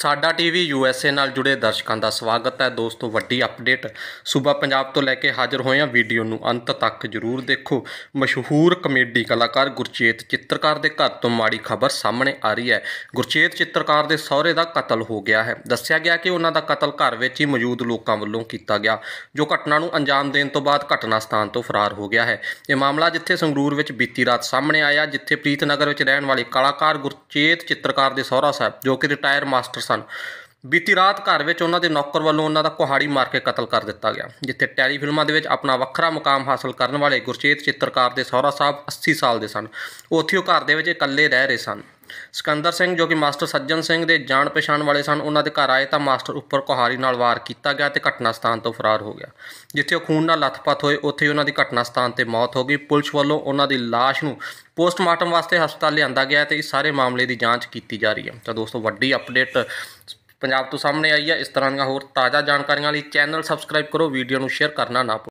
ਸਾਡਾ TV USA ਨਾਲ ਜੁੜੇ ਦਰਸ਼ਕਾਂ ਦਾ ਸਵਾਗਤ ਹੈ ਦੋਸਤੋ ਵੱਡੀ ਅਪਡੇਟ ਸੂਬਾ ਪੰਜਾਬ ਤੋਂ ਲੈ ਕੇ ਹਾਜ਼ਰ ਹੋਏ ਹਾਂ ਵੀਡੀਓ ਨੂੰ ਅੰਤ ਤੱਕ ਜਰੂਰ ਦੇਖੋ ਮਸ਼ਹੂਰ ਕਮੇਡੀ ਕਲਾਕਾਰ ਗੁਰਚੇਤ ਚਿੱਤਰਕਾਰ ਦੇ ਘਰ ਤੋਂ ਮਾੜੀ ਖਬਰ ਸਾਹਮਣੇ ਆ ਰਹੀ ਹੈ ਗੁਰਚੇਤ ਚਿੱਤਰਕਾਰ ਦੇ ਸਹੁਰੇ ਦਾ ਕਤਲ ਹੋ ਗਿਆ ਹੈ ਦੱਸਿਆ ਗਿਆ ਕਿ ਉਹਨਾਂ ਦਾ ਕਤਲ ਘਰ ਵਿੱਚ ਹੀ ਮੌਜੂਦ ਲੋਕਾਂ ਵੱਲੋਂ ਕੀਤਾ ਗਿਆ ਜੋ ਘਟਨਾ ਨੂੰ ਅੰਜਾਮ ਦੇਣ ਤੋਂ ਬਾਅਦ ਘਟਨਾ ਸਥਾਨ ਤੋਂ ਫਰਾਰ ਹੋ ਗਿਆ ਹੈ ਇਹ ਮਾਮਲਾ ਜਿੱਥੇ ਸੰਗਰੂਰ ਵਿੱਚ ਬੀਤੀ ਰਾਤ ਸਾਹਮਣੇ ਆਇਆ ਜਿੱਥੇ ਪ੍ਰੀਤਨਗਰ ਵਿੱਚ ਰਹਿਣ ਵਾਲੇ ਕਲਾਕਾਰ ਗੁਰਚੇਤ ਚਿੱਤਰਕਾਰ ਦੇ ਸਹੁਰਾ ਸਾਹਿਬ ਜੋ ਕਿ ਰਿਟਾਇਰ ਮਾਸਟਰ ਸਨ ਬੀਤੀ ਰਾਤ ਘਰ ਵਿੱਚ ਉਹਨਾਂ ਦੇ ਨੌਕਰ ਵੱਲੋਂ ਉਹਨਾਂ ਦਾ ਕੁਹਾੜੀ ਮਾਰ ਕੇ ਕਤਲ ਕਰ ਦਿੱਤਾ ਗਿਆ ਜਿੱਥੇ ਟੈਲੀ ਫਿਲਮਾਂ ਦੇ ਵਿੱਚ ਆਪਣਾ ਵੱਖਰਾ ਮੁਕਾਮ ਹਾਸਲ ਕਰਨ ਵਾਲੇ ਗੁਰਚੇਤ ਚਿੱਤਰਕਾਰ ਦੇ ਸਹੁਰਾ ਸਾਹਿਬ 80 ਸਾਲ ਦੇ ਸਨ ਉੱਥੇ ਉਹ ਘਰ ਦੇ ਵਿੱਚ ਇਕੱਲੇ ਰਹਿ ਰਹੇ ਸਨ ਸਿਕੰਦਰ ਸਿੰਘ ਜੋ ਕਿ ਮਾਸਟਰ ਸੱਜਣ ਸਿੰਘ ਦੇ ਜਾਣ ਪਛਾਣ ਵਾਲੇ ਸਨ ਉਹਨਾਂ ਦੇ ਘਰ ਆਏ ਤਾਂ ਮਾਸਟਰ ਉੱਪਰ ਕੁਹਾਰੀ ਨਾਲ ਵਾਰ ਕੀਤਾ ਗਿਆ ਤੇ ਘਟਨਾ ਸਥਾਨ ਤੋਂ ਫਰਾਰ ਹੋ ਗਿਆ ਜਿੱਥੇ ਉਹ ਖੂਨ ਨਾਲ ਲੱਥਪੱਥ ਹੋਏ ਉੱਥੇ ਹੀ ਉਹਨਾਂ ਦੀ ਘਟਨਾ ਸਥਾਨ ਤੇ ਮੌਤ ਹੋ ਗਈ ਪੁਲਿਸ ਵੱਲੋਂ ਉਹਨਾਂ ਦੀ ਲਾਸ਼ ਨੂੰ ਪੋਸਟਮਾਰਟਮ ਵਾਸਤੇ ਹਸਪਤਾਲ ਲਿਆਂਦਾ ਗਿਆ ਤੇ ਇਸ ਸਾਰੇ ਮਾਮਲੇ ਦੀ ਜਾਂਚ ਕੀਤੀ ਜਾ ਰਹੀ ਹੈ ਤਾਂ ਦੋਸਤੋ ਵੱਡੀ ਅਪਡੇਟ ਪੰਜਾਬ ਤੋਂ ਸਾਹਮਣੇ ਆਈ ਹੈ ਇਸ ਤਰ੍ਹਾਂ ਦੀਆਂ ਹੋਰ ਤਾਜ਼ਾ ਜਾਣਕਾਰੀਆਂ ਲਈ ਚੈਨਲ ਸਬਸਕ੍ਰਾਈਬ ਕਰੋ ਵੀਡੀਓ ਨੂੰ ਸ਼ੇਅਰ ਕਰਨਾ ਨਾ